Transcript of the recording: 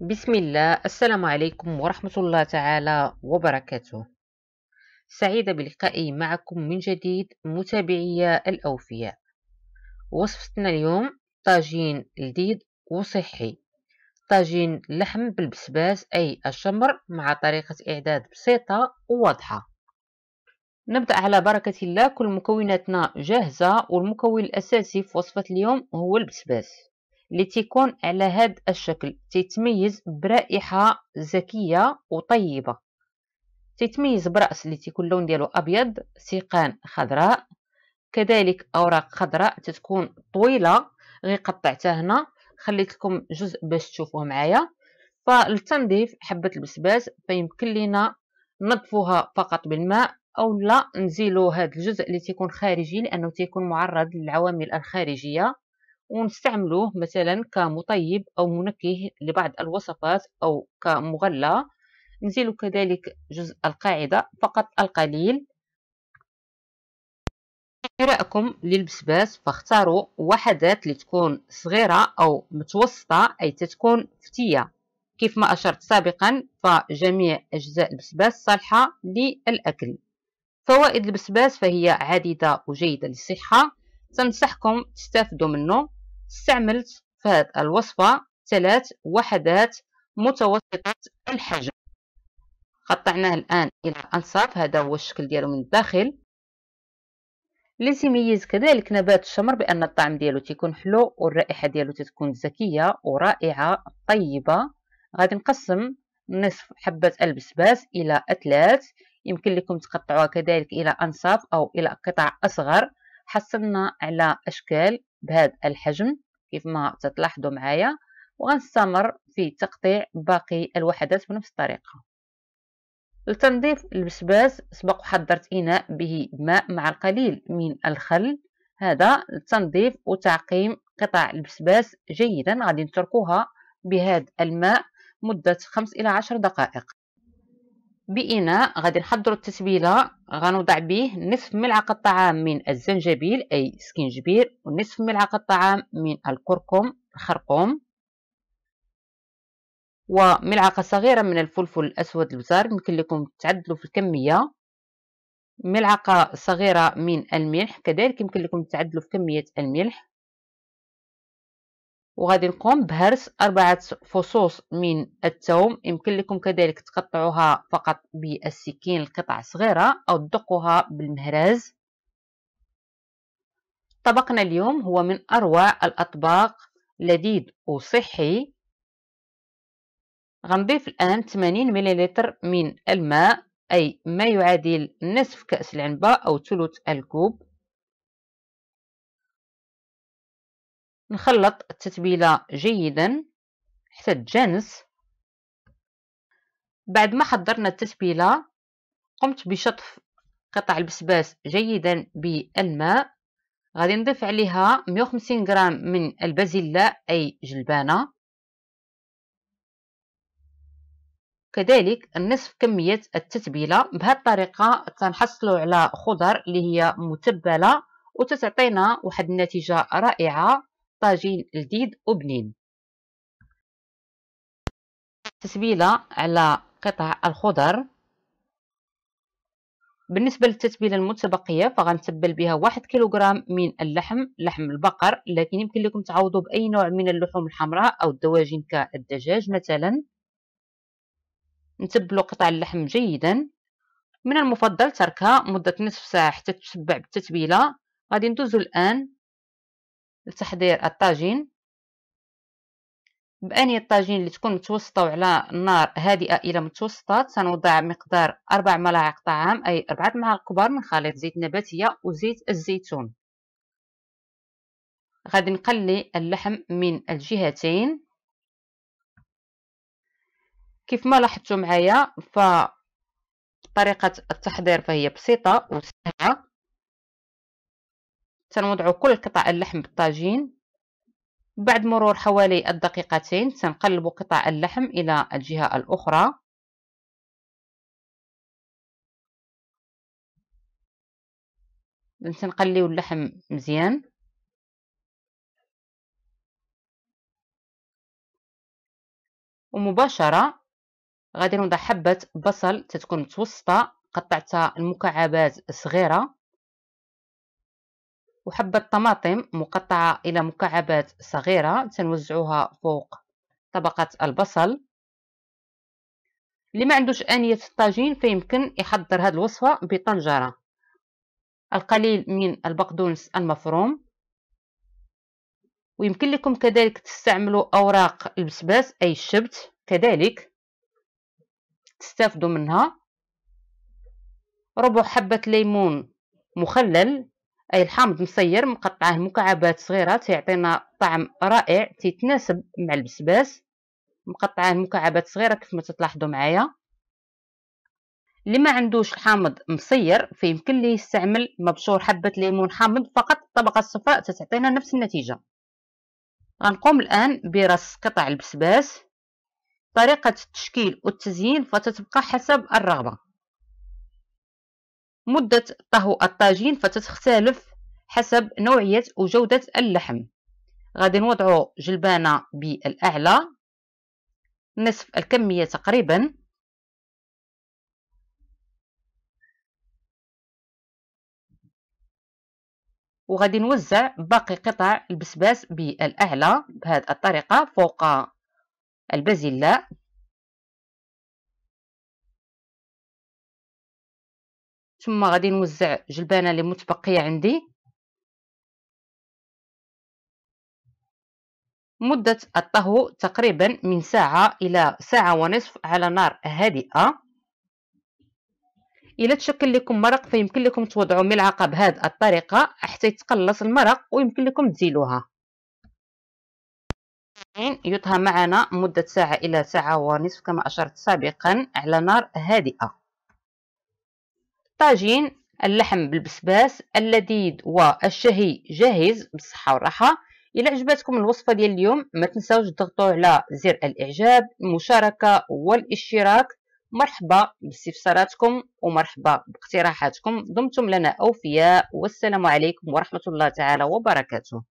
بسم الله السلام عليكم ورحمة الله تعالى وبركاته سعيدة بلقائي معكم من جديد متابعي الأوفياء وصفتنا اليوم طاجين لذيذ وصحي طاجين لحم بالبسباس أي الشمر مع طريقة إعداد بسيطة وواضحة نبدأ على بركة الله كل مكوناتنا جاهزة والمكون الأساسي في وصفة اليوم هو البسباس اللي تيكون على هذا الشكل تيتميز برائحة زكية وطيبة تيتميز برأس اللي تيكون اللون ديالو أبيض سيقان خضراء كذلك أوراق خضراء تتكون طويلة غير قطعتها هنا خليت لكم جزء باش تشوفوه معايا فالتنظيف حبة البسباس فيمكن لينا نظفوها فقط بالماء او لا نزيلو هذا الجزء اللي تيكون خارجي لانه تيكون معرض للعوامل الخارجيه ونستعملوه مثلا كمطيب أو منكه لبعض الوصفات أو كمغلى نزيل كذلك جزء القاعدة فقط القليل شراءكم للبسباس فاختاروا وحدات لتكون صغيرة أو متوسطة أي تتكون فتية كيف ما أشرت سابقا فجميع أجزاء البسباس صالحة للأكل فوائد البسباس فهي عديدة وجيدة للصحة تنصحكم تستافدوا منه استعملت في هذه الوصفة ثلاث وحدات متوسطة الحجم قطعناه الآن إلى أنصاف هذا هو الشكل ديالو من الداخل اللي تيميز كذلك نبات الشمر بأن الطعم ديالو تيكون حلو والرائحة ديالو تتكون زكية ورائعة طيبة غادي نقسم نصف حبة البسباس إلى أتلات يمكن لكم تقطعوها كذلك إلى أنصاف أو إلى قطع أصغر حصلنا على أشكال بهذا الحجم كيف ما تتلاحظوا معايا وغنستمر في تقطيع باقي الوحدات بنفس الطريقه لتنظيف البسباس سبق وحضرت اناء به ماء مع القليل من الخل هذا لتنظيف وتعقيم قطع البسباس جيدا غادي نتركوها بهذا الماء مدة 5 إلى 10 دقائق بإناء غادي نحضر التتبيلة غنوضع به نصف ملعقة طعام من الزنجبيل أي سكنجبير ونصف ملعقة طعام من الكركم الخرقوم وملعقة صغيرة من الفلفل الأسود البزار يمكن لكم تعدلوا في الكمية ملعقة صغيرة من الملح كذلك يمكن لكم تعدلوا في كمية الملح وغادي نقوم بهرس أربعة فصوص من التوم يمكن لكم كذلك تقطعوها فقط بالسكين القطع صغيرة أو تدقوها بالمهراز طبقنا اليوم هو من أروع الأطباق لذيذ وصحي غنضيف الآن 80 مليلتر من الماء أي ما يعادل نصف كأس العنبة أو ثلث الكوب نخلط التتبيلة جيدا حتى تجانس بعد ما حضرنا التتبيلة قمت بشطف قطع البسباس جيدا بالماء غادي نضيف عليها 150 غرام من البازيلا أي جلبانة كذلك نصف كمية التتبيلة بهذه الطريقة تنحصلوا على خضر اللي هي متبلة وتتعطينا واحد النتيجة رائعة طاجين جديد وبنين تتبيلة على قطع الخضر بالنسبة للتتبيلة المتبقية فغنتبل بها واحد كيلوغرام من اللحم لحم البقر لكن يمكن لكم تعوضوا بأي نوع من اللحوم الحمراء أو الدواجن كالدجاج مثلا نتبلو قطع اللحم جيدا من المفضل تركها مدة نصف ساعة حتى تتبع بالتتبيلة غادي ندوزو الآن لتحضير الطاجين بأني الطاجين اللي تكون متوسطة وعلى النار هادئة إلى متوسطة سنوضع مقدار أربع ملاعق طعام أي أربعة ملاعق كبار من خليط زيت نباتية وزيت الزيتون غادي نقلي اللحم من الجهتين كيف ما لاحظتوا معايا فطريقة التحضير فهي بسيطة وسهلة تنوضعو كل قطع اللحم بالطاجين بعد مرور حوالي الدقيقتين تنقلبو قطع اللحم إلى الجهة الأخرى تنقليو اللحم مزيان ومباشرة غادي نوضع حبة بصل تتكون متوسطة قطعتها المكعبات صغيرة وحبة طماطم مقطعة إلى مكعبات صغيرة تنوزعوها فوق طبقة البصل اللي ما عندوش آنية الطاجين فيمكن يحضر هذه الوصفة بطنجرة القليل من البقدونس المفروم ويمكن لكم كذلك تستعملوا أوراق البسباس أي الشبت كذلك تستفدوا منها ربع حبة ليمون مخلل أي الحامض مصير مقطعه مكعبات صغيرة تيعطينا طعم رائع تيتناسب مع البسباس مقطعه مكعبات صغيرة كيف ما تلاحظوا معايا اللي ما عندوش الحامض مصير فيمكن ليه يستعمل مبشور حبة ليمون حامض فقط الطبقة الصفراء تتعطينا نفس النتيجة غنقوم الآن برص قطع البسباس طريقة التشكيل والتزيين فتتبقى حسب الرغبة مدة طهو الطاجين فتتختلف حسب نوعية وجودة اللحم غادي نوضعو جلبانة بالأعلى نصف الكمية تقريبا وغادي نوزع باقي قطع البسباس بالأعلى بهذه الطريقة فوق البازلاء ثم غادي نوزع جلبانه اللي متبقيه عندي مدة الطهو تقريبا من ساعة إلى ساعة ونصف على نار هادئة الى تشكل لكم مرق فيمكن لكم توضعوا ملعقة بهذه الطريقة حتى يتقلص المرق ويمكن لكم تزيلوها يطهى معنا مدة ساعة إلى ساعة ونصف كما أشرت سابقا على نار هادئة طاجين اللحم بالبسباس اللذيذ والشهي جاهز بالصحة والراحة إلى عجبتكم الوصفة ديال اليوم ما تنساوش تضغطوا على زر الإعجاب المشاركة والاشتراك مرحبا باستفساراتكم ومرحبا باقتراحاتكم دمتم لنا أوفياء والسلام عليكم ورحمة الله تعالى وبركاته